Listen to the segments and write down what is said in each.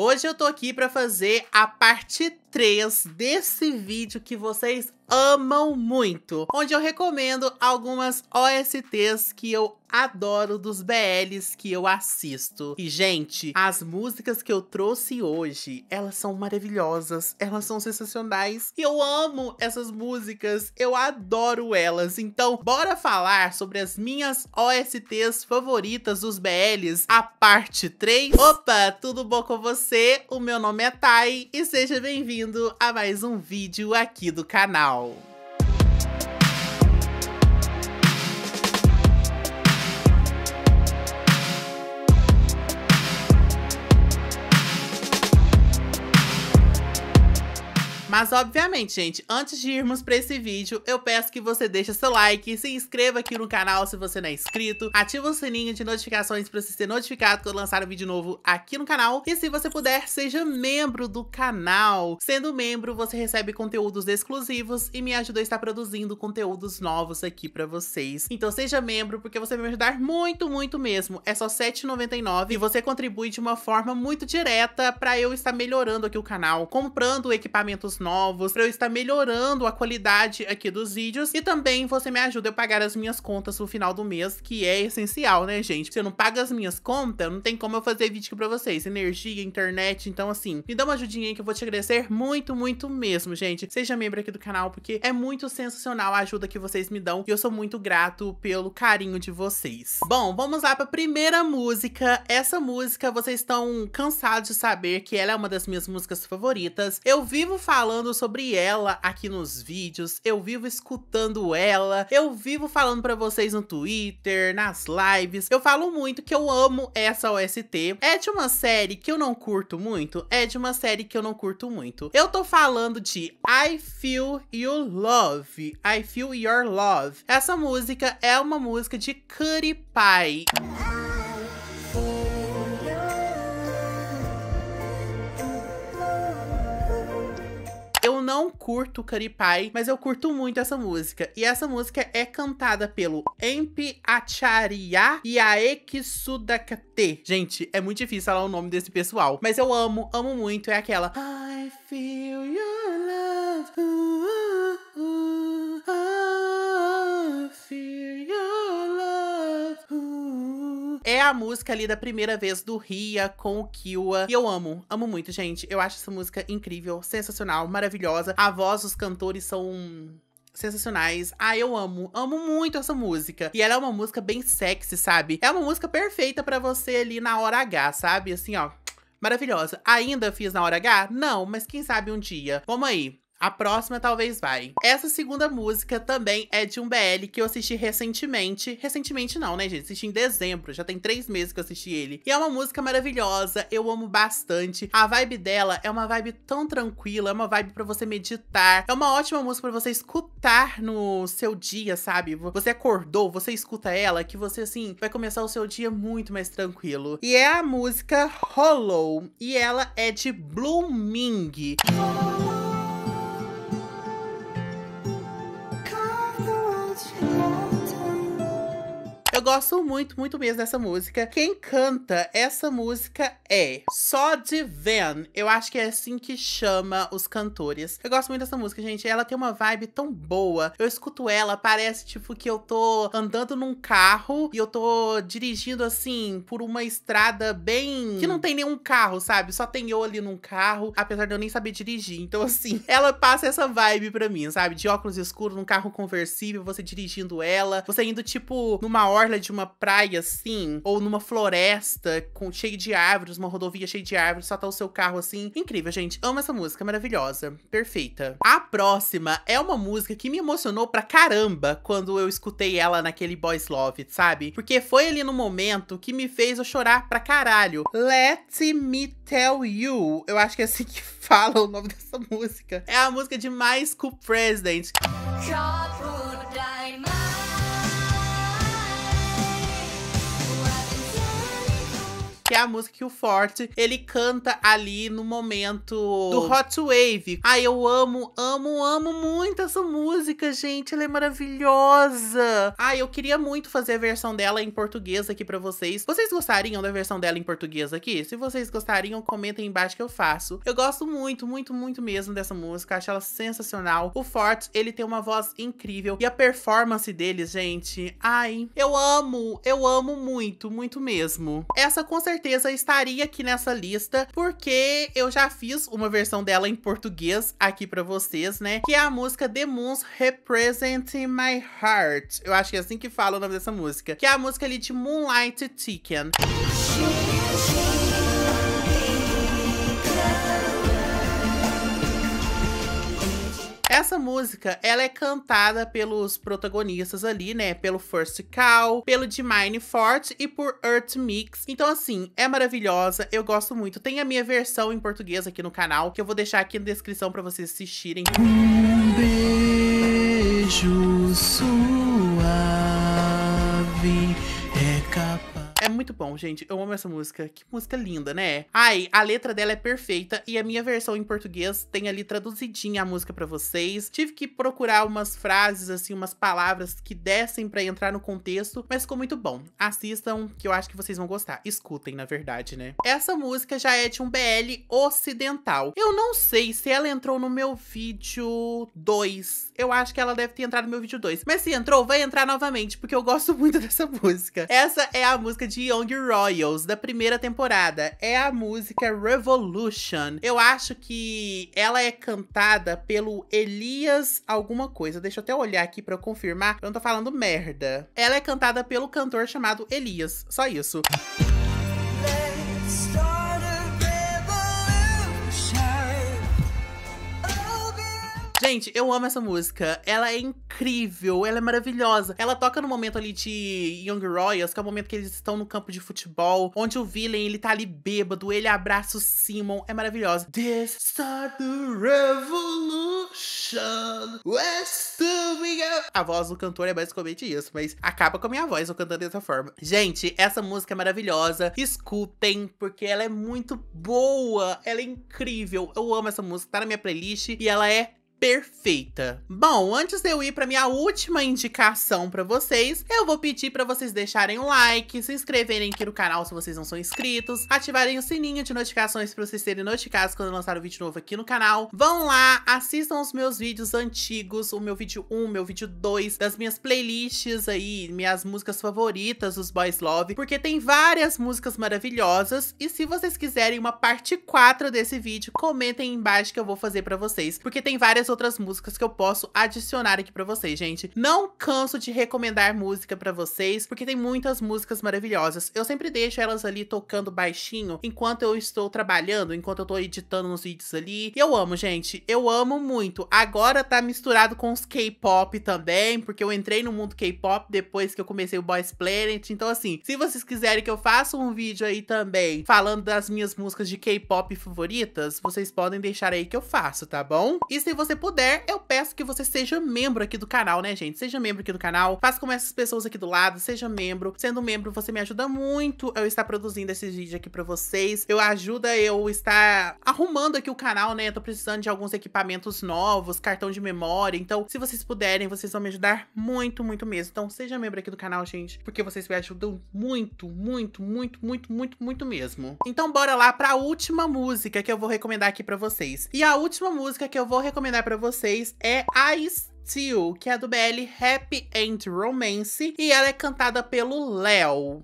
Hoje eu tô aqui para fazer a parte 3 desse vídeo que vocês amam muito, onde eu recomendo algumas OSTs que eu adoro dos BLs que eu assisto. E, gente, as músicas que eu trouxe hoje, elas são maravilhosas, elas são sensacionais. E eu amo essas músicas, eu adoro elas. Então, bora falar sobre as minhas OSTs favoritas dos BLs, a parte 3. Opa, tudo bom com você? O meu nome é Thay e seja bem-vindo a mais um vídeo aqui do canal. Mas obviamente, gente, antes de irmos para esse vídeo, eu peço que você deixe seu like, se inscreva aqui no canal se você não é inscrito, ativa o sininho de notificações para você ser notificado quando eu lançar um vídeo novo aqui no canal e se você puder, seja membro do canal. Sendo membro, você recebe conteúdos exclusivos e me ajuda a estar produzindo conteúdos novos aqui para vocês. Então seja membro porque você vai me ajudar muito, muito mesmo. É só R$ 7,99 e você contribui de uma forma muito direta para eu estar melhorando aqui o canal, comprando equipamentos novos, pra eu estar melhorando a qualidade aqui dos vídeos. E também você me ajuda a pagar as minhas contas no final do mês, que é essencial, né, gente? Se eu não pago as minhas contas, não tem como eu fazer vídeo aqui pra vocês. Energia, internet, então assim, me dá uma ajudinha aí que eu vou te agradecer muito, muito mesmo, gente. Seja membro aqui do canal, porque é muito sensacional a ajuda que vocês me dão. E eu sou muito grato pelo carinho de vocês. Bom, vamos lá pra primeira música. Essa música, vocês estão cansados de saber que ela é uma das minhas músicas favoritas. Eu vivo falando falando sobre ela aqui nos vídeos, eu vivo escutando ela, eu vivo falando para vocês no Twitter, nas lives. Eu falo muito que eu amo essa OST. É de uma série que eu não curto muito, é de uma série que eu não curto muito. Eu tô falando de I Feel You Love, I Feel Your Love. Essa música é uma música de Cutie Pie. não curto Caripai, mas eu curto muito essa música. E essa música é cantada pelo Empi Acharya e Aeki Sudakate. Gente, é muito difícil falar o nome desse pessoal, mas eu amo, amo muito. É aquela I feel your love. é a música ali da primeira vez do Ria com o Kiwa. E eu amo, amo muito, gente. Eu acho essa música incrível, sensacional, maravilhosa. A voz dos cantores são sensacionais. Ah, eu amo, amo muito essa música. E ela é uma música bem sexy, sabe? É uma música perfeita para você ali na hora H, sabe? Assim, ó, maravilhosa. Ainda fiz na hora H? Não, mas quem sabe um dia. Vamos aí. A próxima talvez vai. Essa segunda música também é de um BL que eu assisti recentemente. Recentemente não, né, gente? Assisti em dezembro, já tem três meses que eu assisti ele. E é uma música maravilhosa, eu amo bastante. A vibe dela é uma vibe tão tranquila, é uma vibe para você meditar. É uma ótima música para você escutar no seu dia, sabe? Você acordou, você escuta ela, que você, assim, vai começar o seu dia muito mais tranquilo. E é a música Hollow, e ela é de Blooming. gosto muito, muito mesmo dessa música. Quem canta essa música é Só de Van. Eu acho que é assim que chama os cantores. Eu gosto muito dessa música, gente. Ela tem uma vibe tão boa. Eu escuto ela, parece tipo que eu tô andando num carro e eu tô dirigindo assim por uma estrada bem que não tem nenhum carro, sabe? Só tem eu ali num carro, apesar de eu nem saber dirigir. Então assim, ela passa essa vibe para mim, sabe? De óculos escuros, num carro conversível, você dirigindo ela, você indo tipo numa orla de uma praia assim, ou numa floresta com cheio de árvores, uma rodovia cheia de árvores, só tá o seu carro assim. Incrível, gente. Amo essa música, maravilhosa, perfeita. A próxima é uma música que me emocionou pra caramba quando eu escutei ela naquele Boys Love, sabe? Porque foi ali no momento que me fez eu chorar pra caralho. Let me tell you. Eu acho que é assim que fala o nome dessa música. É a música de My School President. Job. a música que o Forte ele canta ali no momento do Hot Wave. Ai, ah, eu amo, amo, amo muito essa música, gente. Ela é maravilhosa. Ai, ah, eu queria muito fazer a versão dela em português aqui para vocês. Vocês gostariam da versão dela em português aqui? Se vocês gostariam, comentem embaixo que eu faço. Eu gosto muito, muito, muito mesmo dessa música. Acho ela sensacional. O Forte, ele tem uma voz incrível e a performance dele, gente. Ai, eu amo, eu amo muito, muito mesmo. Essa com certeza certeza estaria aqui nessa lista, porque eu já fiz uma versão dela em português aqui pra vocês, né? Que é a música The Moons Representing My Heart. Eu acho que é assim que fala o nome dessa música. Que é a música ali de Moonlight Chicken. Essa música, ela é cantada pelos protagonistas ali, né? Pelo First Cow, pelo Demine Forte e por Earth Mix. Então, assim, é maravilhosa, eu gosto muito. Tem a minha versão em português aqui no canal, que eu vou deixar aqui na descrição pra vocês assistirem. Um beijo suave muito bom, gente. Eu amo essa música. Que música linda, né? Ai, a letra dela é perfeita e a minha versão em português tem ali traduzidinha a música para vocês. Tive que procurar umas frases, assim, umas palavras que dessem para entrar no contexto, mas ficou muito bom. Assistam, que eu acho que vocês vão gostar. Escutem, na verdade, né? Essa música já é de um BL ocidental. Eu não sei se ela entrou no meu vídeo 2. Eu acho que ela deve ter entrado no meu vídeo 2. Mas se entrou, vai entrar novamente, porque eu gosto muito dessa música. Essa é a música de Young Royals da primeira temporada. É a música Revolution. Eu acho que ela é cantada pelo Elias alguma coisa. Deixa eu até olhar aqui para eu confirmar. Eu não tô falando merda. Ela é cantada pelo cantor chamado Elias. Só isso. Gente, eu amo essa música. Ela é incrível, ela é maravilhosa. Ela toca no momento ali de Young Royals, que é o momento que eles estão no campo de futebol, onde o Villain, ele tá ali bêbado, ele abraça o Simon. É maravilhosa. This start the revolution. West we go. A voz do cantor é basicamente isso, mas acaba com a minha voz eu cantando dessa forma. Gente, essa música é maravilhosa. Escutem, porque ela é muito boa. Ela é incrível. Eu amo essa música, tá na minha playlist e ela é perfeita. Bom, antes de eu ir para minha última indicação para vocês, eu vou pedir para vocês deixarem um like, se inscreverem aqui no canal se vocês não são inscritos, ativarem o sininho de notificações para vocês serem notificados quando eu lançar um vídeo novo aqui no canal. Vão lá, assistam os meus vídeos antigos, o meu vídeo 1, meu vídeo 2, das minhas playlists aí, minhas músicas favoritas os Boys Love, porque tem várias músicas maravilhosas e se vocês quiserem uma parte 4 desse vídeo, comentem embaixo que eu vou fazer para vocês, porque tem várias várias outras músicas que eu posso adicionar aqui para vocês, gente. Não canso de recomendar música para vocês, porque tem muitas músicas maravilhosas. Eu sempre deixo elas ali tocando baixinho enquanto eu estou trabalhando, enquanto eu tô editando nos vídeos ali. Eu amo, gente. Eu amo muito. Agora tá misturado com os K-pop também, porque eu entrei no mundo K-pop depois que eu comecei o Boys Planet. Então, assim, se vocês quiserem que eu faça um vídeo aí também falando das minhas músicas de K-pop favoritas, vocês podem deixar aí que eu faço, tá bom? E se você puder, eu peço que você seja membro aqui do canal, né, gente? Seja membro aqui do canal, faça como essas pessoas aqui do lado, seja membro. Sendo membro, você me ajuda muito eu estar produzindo esses vídeos aqui pra vocês. Eu ajuda eu estar arrumando aqui o canal, né? Eu tô precisando de alguns equipamentos novos, cartão de memória. Então, se vocês puderem, vocês vão me ajudar muito, muito mesmo. Então, seja membro aqui do canal, gente, porque vocês me ajudam muito, muito, muito, muito, muito, muito mesmo. Então, bora lá pra última música que eu vou recomendar aqui pra vocês. E a última música que eu vou recomendar para vocês é a Steel, que é do BL Happy and Romance, e ela é cantada pelo Léo.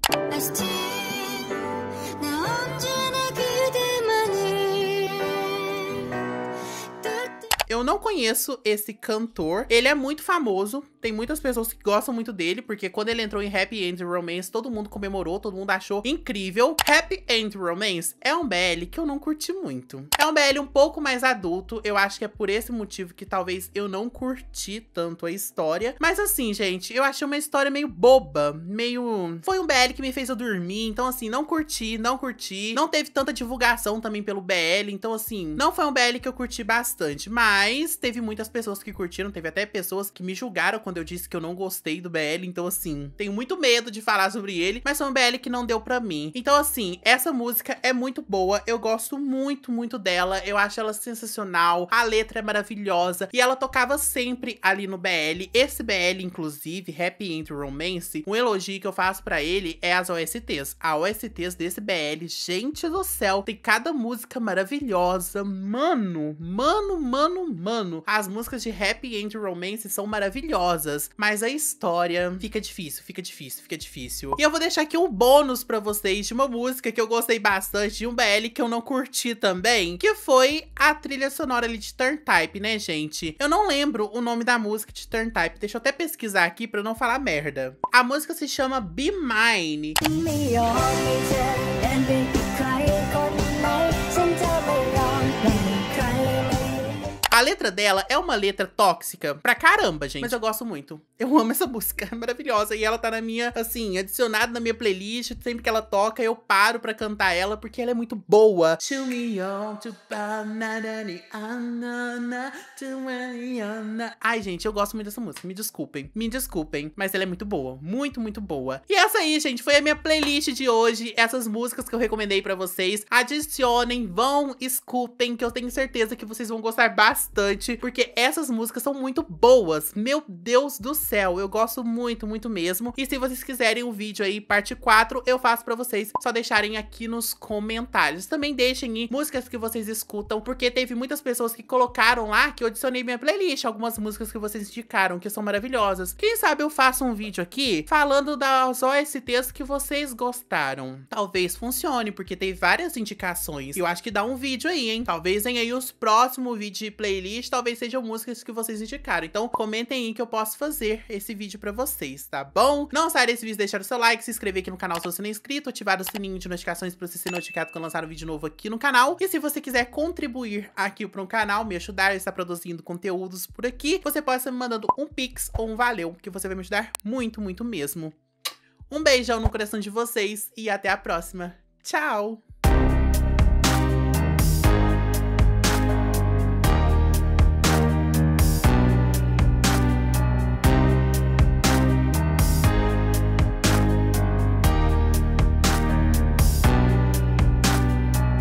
Eu não conheço esse cantor. Ele é muito famoso tem muitas pessoas que gostam muito dele, porque quando ele entrou em Happy End Romance, todo mundo comemorou, todo mundo achou incrível. Happy End Romance é um BL que eu não curti muito. É um BL um pouco mais adulto, eu acho que é por esse motivo que talvez eu não curti tanto a história. Mas assim, gente, eu achei uma história meio boba, meio... Foi um BL que me fez eu dormir, então assim, não curti, não curti. Não teve tanta divulgação também pelo BL, então assim, não foi um BL que eu curti bastante, mas teve muitas pessoas que curtiram, teve até pessoas que me julgaram quando quando eu disse que eu não gostei do BL, então assim, tenho muito medo de falar sobre ele, mas foi um BL que não deu pra mim. Então assim, essa música é muito boa, eu gosto muito, muito dela, eu acho ela sensacional, a letra é maravilhosa, e ela tocava sempre ali no BL. Esse BL, inclusive, Happy End Romance, um elogio que eu faço para ele é as OSTs. A OSTs desse BL, gente do céu, tem cada música maravilhosa, mano, mano, mano, mano. As músicas de Happy End Romance são maravilhosas mas a história fica difícil, fica difícil, fica difícil. E eu vou deixar aqui um bônus para vocês de uma música que eu gostei bastante, de um BL que eu não curti também, que foi a trilha sonora ali de Turn Type, né, gente? Eu não lembro o nome da música de Turn Type, deixa eu até pesquisar aqui para não falar merda. A música se chama Be Mine. Be me, A letra dela é uma letra tóxica pra caramba, gente. Mas eu gosto muito. Eu amo essa música, é maravilhosa. E ela tá na minha, assim, adicionada na minha playlist. Sempre que ela toca, eu paro pra cantar ela, porque ela é muito boa. Ai, gente, eu gosto muito dessa música. Me desculpem, me desculpem. Mas ela é muito boa, muito, muito boa. E essa aí, gente, foi a minha playlist de hoje. Essas músicas que eu recomendei pra vocês. Adicionem, vão, escutem, que eu tenho certeza que vocês vão gostar bastante bastante, porque essas músicas são muito boas. Meu Deus do céu, eu gosto muito, muito mesmo. E se vocês quiserem o um vídeo aí, parte 4, eu faço pra vocês, só deixarem aqui nos comentários. Também deixem aí músicas que vocês escutam, porque teve muitas pessoas que colocaram lá que eu adicionei minha playlist, algumas músicas que vocês indicaram, que são maravilhosas. Quem sabe eu faço um vídeo aqui falando das OSTs que vocês gostaram. Talvez funcione, porque tem várias indicações. E eu acho que dá um vídeo aí, hein? Talvez venha aí os próximos vídeos de playlist playlist, talvez sejam músicas que vocês indicaram. Então comentem aí que eu posso fazer esse vídeo pra vocês, tá bom? Não saia desse vídeo deixar o seu like, se inscrever aqui no canal se você não é inscrito, ativar o sininho de notificações pra você ser notificado quando lançar um vídeo novo aqui no canal. E se você quiser contribuir aqui pro canal, me ajudar a estar produzindo conteúdos por aqui, você pode estar me mandando um pix ou um valeu, que você vai me ajudar muito, muito mesmo. Um beijão no coração de vocês e até a próxima. Tchau!